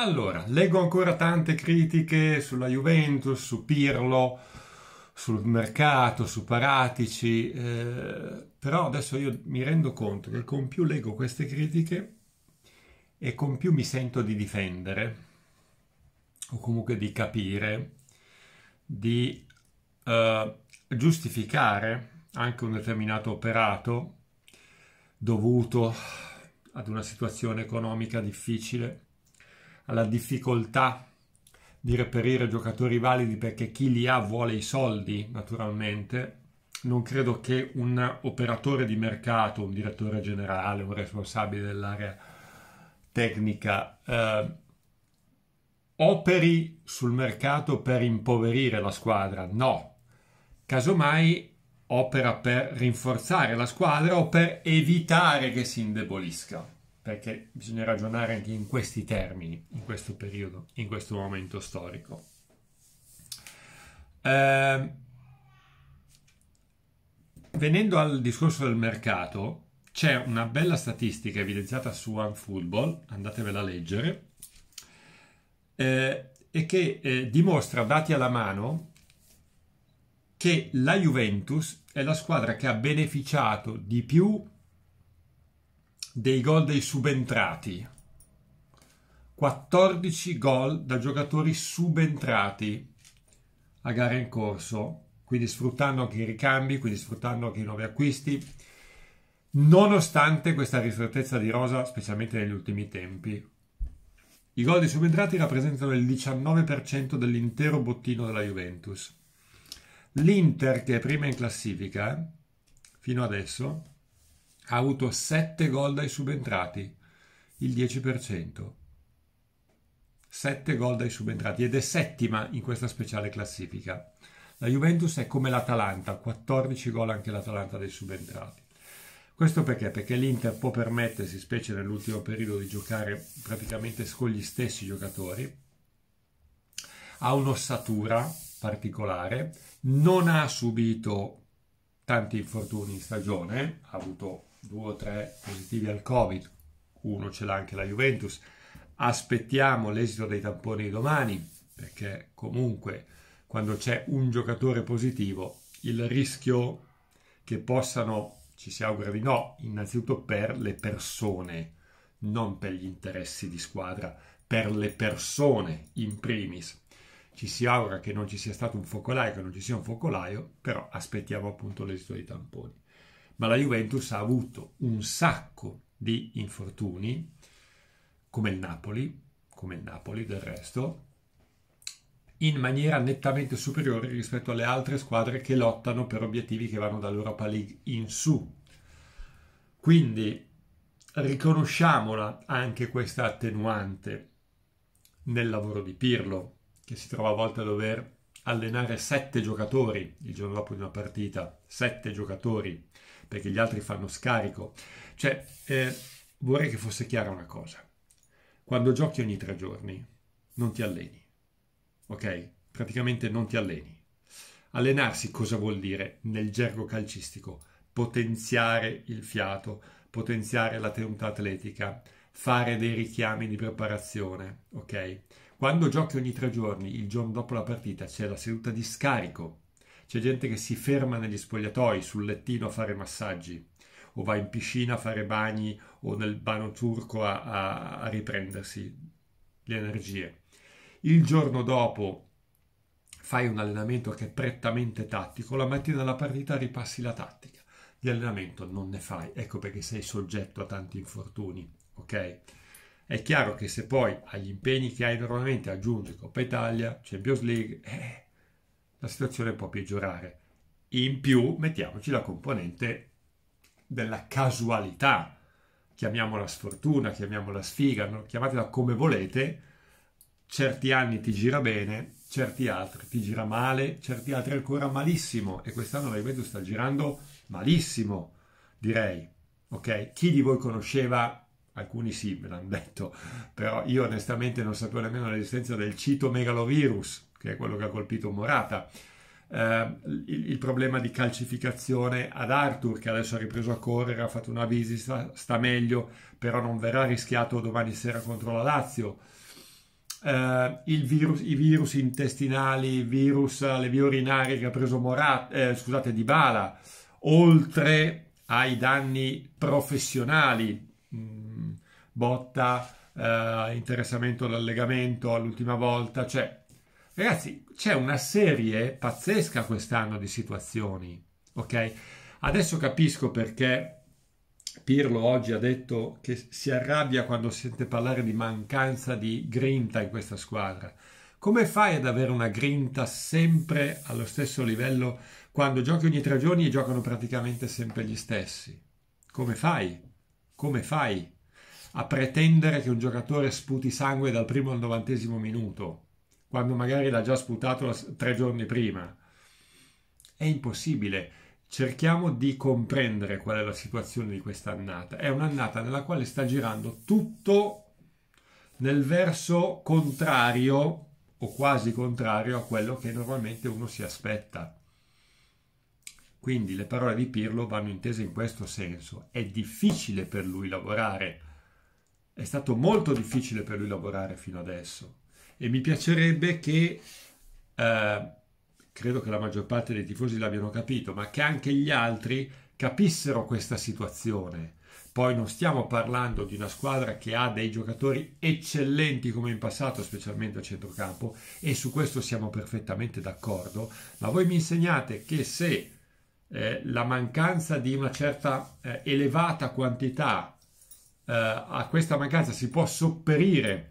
Allora, leggo ancora tante critiche sulla Juventus, su Pirlo, sul mercato, su Paratici, eh, però adesso io mi rendo conto che con più leggo queste critiche e con più mi sento di difendere o comunque di capire, di eh, giustificare anche un determinato operato dovuto ad una situazione economica difficile alla difficoltà di reperire giocatori validi perché chi li ha vuole i soldi, naturalmente. Non credo che un operatore di mercato, un direttore generale, un responsabile dell'area tecnica eh, operi sul mercato per impoverire la squadra. No, casomai opera per rinforzare la squadra o per evitare che si indebolisca perché bisogna ragionare anche in questi termini, in questo periodo, in questo momento storico. Eh, venendo al discorso del mercato, c'è una bella statistica evidenziata su OneFootball, andatevela a leggere, eh, e che eh, dimostra, dati alla mano, che la Juventus è la squadra che ha beneficiato di più dei gol dei subentrati. 14 gol da giocatori subentrati a gare in corso, quindi sfruttando anche i ricambi, quindi sfruttando anche i nuovi acquisti, nonostante questa ristrettezza di rosa, specialmente negli ultimi tempi. I gol dei subentrati rappresentano il 19% dell'intero bottino della Juventus. L'Inter, che è prima in classifica, fino adesso, ha avuto 7 gol dai subentrati, il 10%. 7 gol dai subentrati ed è settima in questa speciale classifica. La Juventus è come l'Atalanta, 14 gol anche l'Atalanta dei subentrati. Questo perché? Perché l'Inter può permettersi, specie nell'ultimo periodo, di giocare praticamente con gli stessi giocatori, ha un'ossatura particolare, non ha subito tanti infortuni in stagione, ha avuto due o tre positivi al Covid, uno ce l'ha anche la Juventus. Aspettiamo l'esito dei tamponi domani, perché comunque quando c'è un giocatore positivo, il rischio che possano, ci si augura di no, innanzitutto per le persone, non per gli interessi di squadra, per le persone in primis. Ci si augura che non ci sia stato un focolaio, che non ci sia un focolaio, però aspettiamo appunto l'esito dei tamponi ma la Juventus ha avuto un sacco di infortuni, come il Napoli, come il Napoli del resto, in maniera nettamente superiore rispetto alle altre squadre che lottano per obiettivi che vanno dall'Europa League in su. Quindi riconosciamola anche questa attenuante nel lavoro di Pirlo, che si trova a volte a dover allenare sette giocatori il giorno dopo di una partita, sette giocatori perché gli altri fanno scarico. Cioè, eh, vorrei che fosse chiara una cosa. Quando giochi ogni tre giorni, non ti alleni. Ok? Praticamente non ti alleni. Allenarsi cosa vuol dire nel gergo calcistico? Potenziare il fiato, potenziare la tenuta atletica, fare dei richiami di preparazione, ok? Quando giochi ogni tre giorni, il giorno dopo la partita c'è la seduta di scarico c'è gente che si ferma negli spogliatoi, sul lettino a fare massaggi, o va in piscina a fare bagni, o nel bagno turco a, a, a riprendersi le energie. Il giorno dopo fai un allenamento che è prettamente tattico, la mattina della partita ripassi la tattica. Di allenamento non ne fai, ecco perché sei soggetto a tanti infortuni, ok? È chiaro che se poi agli impegni che hai normalmente aggiungi Coppa Italia, Champions League, eh, la situazione può peggiorare. In più mettiamoci la componente della casualità, chiamiamola sfortuna, chiamiamola sfiga, chiamatela come volete, certi anni ti gira bene, certi altri ti gira male, certi altri ancora malissimo e quest'anno la Juventus sta girando malissimo, direi. Ok? Chi di voi conosceva alcuni sì, me l'hanno detto, però io onestamente non sapevo nemmeno l'esistenza del cito megalovirus che è quello che ha colpito Morata. Eh, il, il, problema di calcificazione ad Arthur che adesso ha ripreso a correre, ha fatto una visita, sta meglio, però non verrà rischiato domani sera contro la Lazio. Eh, virus, I virus intestinali, i virus alle vie urinarie che ha preso Morata, eh, scusate, Di Bala, oltre ai danni professionali, mh, mm, botta, eh, interessamento del legamento all'ultima volta, cioè Ragazzi, c'è una serie pazzesca quest'anno di situazioni, ok? Adesso capisco perché Pirlo oggi ha detto che si arrabbia quando sente parlare di mancanza di grinta in questa squadra. Come fai ad avere una grinta sempre allo stesso livello quando giochi ogni tre giorni e giocano praticamente sempre gli stessi? Come fai? Come fai a pretendere che un giocatore sputi sangue dal primo al novantesimo minuto? quando magari l'ha già sputato tre giorni prima. È impossibile. Cerchiamo di comprendere qual è la situazione di quest'annata. È un'annata nella quale sta girando tutto nel verso contrario o quasi contrario a quello che normalmente uno si aspetta. Quindi le parole di Pirlo vanno intese in questo senso. È difficile per lui lavorare. È stato molto difficile per lui lavorare fino adesso e mi piacerebbe che, eh, credo che la maggior parte dei tifosi l'abbiano capito, ma che anche gli altri capissero questa situazione. Poi non stiamo parlando di una squadra che ha dei giocatori eccellenti come in passato, specialmente a centrocampo, e su questo siamo perfettamente d'accordo, ma voi mi insegnate che se eh, la mancanza di una certa eh, elevata quantità, eh, a questa mancanza si può sopperire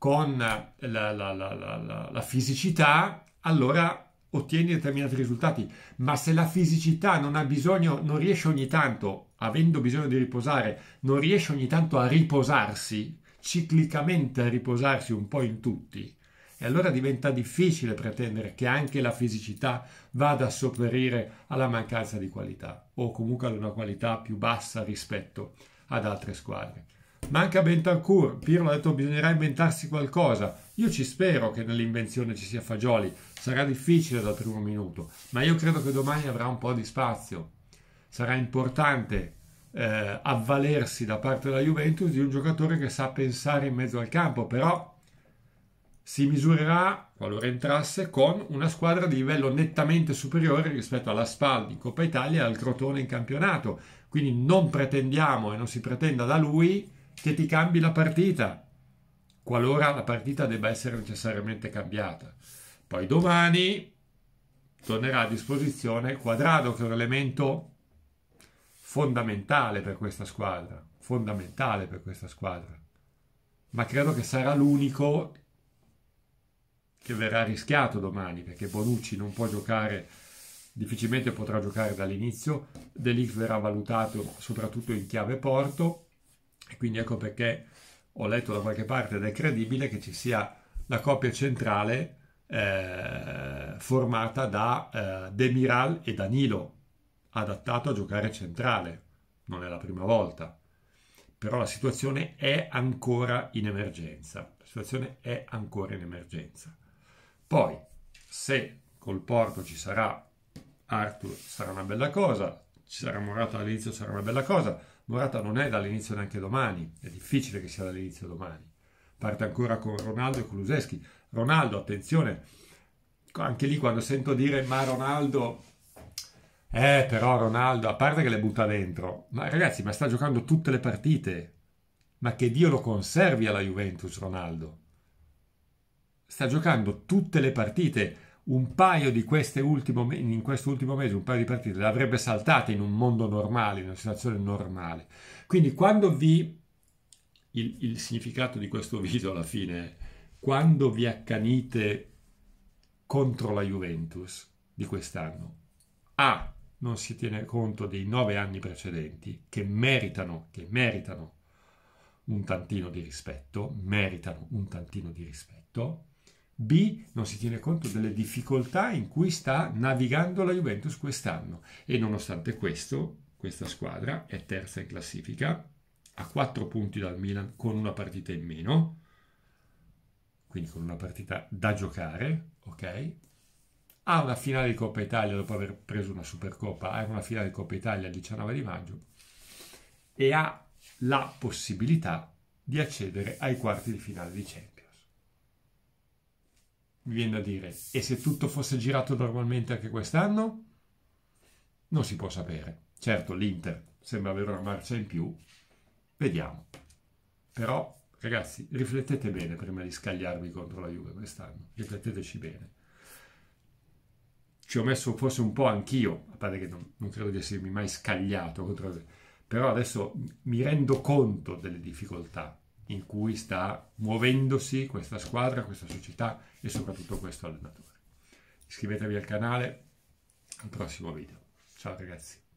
con la, la, la, la fisicità, allora ottieni determinati risultati, ma se la fisicità non ha bisogno, non riesce ogni tanto, avendo bisogno di riposare, non riesce ogni tanto a riposarsi, ciclicamente a riposarsi un po' in tutti, e allora diventa difficile pretendere che anche la fisicità vada a sopperire alla mancanza di qualità o comunque ad una qualità più bassa rispetto ad altre squadre. Manca Bentancur, Pirlo ha detto bisognerà inventarsi qualcosa. Io ci spero che nell'invenzione ci sia Fagioli, sarà difficile dal primo minuto, ma io credo che domani avrà un po' di spazio. Sarà importante eh, avvalersi da parte della Juventus di un giocatore che sa pensare in mezzo al campo, però si misurerà, qualora entrasse, con una squadra di livello nettamente superiore rispetto alla Spal in Coppa Italia e al Crotone in campionato. Quindi non pretendiamo e non si pretenda da lui che ti cambi la partita, qualora la partita debba essere necessariamente cambiata. Poi domani tornerà a disposizione Quadrado, che è un elemento fondamentale per questa squadra, fondamentale per questa squadra, ma credo che sarà l'unico che verrà rischiato domani, perché Bonucci non può giocare, difficilmente potrà giocare dall'inizio, Delix verrà valutato soprattutto in chiave Porto, e quindi ecco perché ho letto da qualche parte ed è credibile che ci sia la coppia centrale eh, formata da eh, Demiral e Danilo, adattato a giocare centrale. Non è la prima volta. Però la situazione è ancora in emergenza. La situazione è ancora in emergenza. Poi, se col Porto ci sarà Arthur, sarà una bella cosa ci sarà Morata all'inizio sarà una bella cosa. Morata non è dall'inizio neanche domani, è difficile che sia dall'inizio domani. Parte ancora con Ronaldo e Kuluseschi. Ronaldo, attenzione, anche lì quando sento dire ma Ronaldo... Eh, però Ronaldo, a parte che le butta dentro, ma ragazzi, ma sta giocando tutte le partite. Ma che Dio lo conservi alla Juventus, Ronaldo. Sta giocando tutte le partite un paio di queste ultimo, in questo ultimo mese, un paio di partite, le avrebbe saltate in un mondo normale, in una situazione normale. Quindi quando vi, il, il significato di questo video alla fine è, quando vi accanite contro la Juventus di quest'anno, A, non si tiene conto dei nove anni precedenti, che meritano, che meritano un tantino di rispetto, meritano un tantino di rispetto, B non si tiene conto delle difficoltà in cui sta navigando la Juventus quest'anno e nonostante questo questa squadra è terza in classifica ha 4 punti dal Milan con una partita in meno quindi con una partita da giocare ok ha una finale di Coppa Italia dopo aver preso una Supercoppa ha una finale di Coppa Italia il 19 di maggio e ha la possibilità di accedere ai quarti di finale di Champions mi viene da dire. E se tutto fosse girato normalmente anche quest'anno? Non si può sapere. Certo, l'Inter sembra avere una marcia in più, vediamo. Però, ragazzi, riflettete bene prima di scagliarvi contro la Juve quest'anno, rifletteteci bene. Ci ho messo forse un po' anch'io, a parte che non, non credo di essermi mai scagliato contro la Juve, però adesso mi rendo conto delle difficoltà in cui sta muovendosi questa squadra, questa società e soprattutto questo allenatore. Iscrivetevi al canale, al prossimo video. Ciao ragazzi.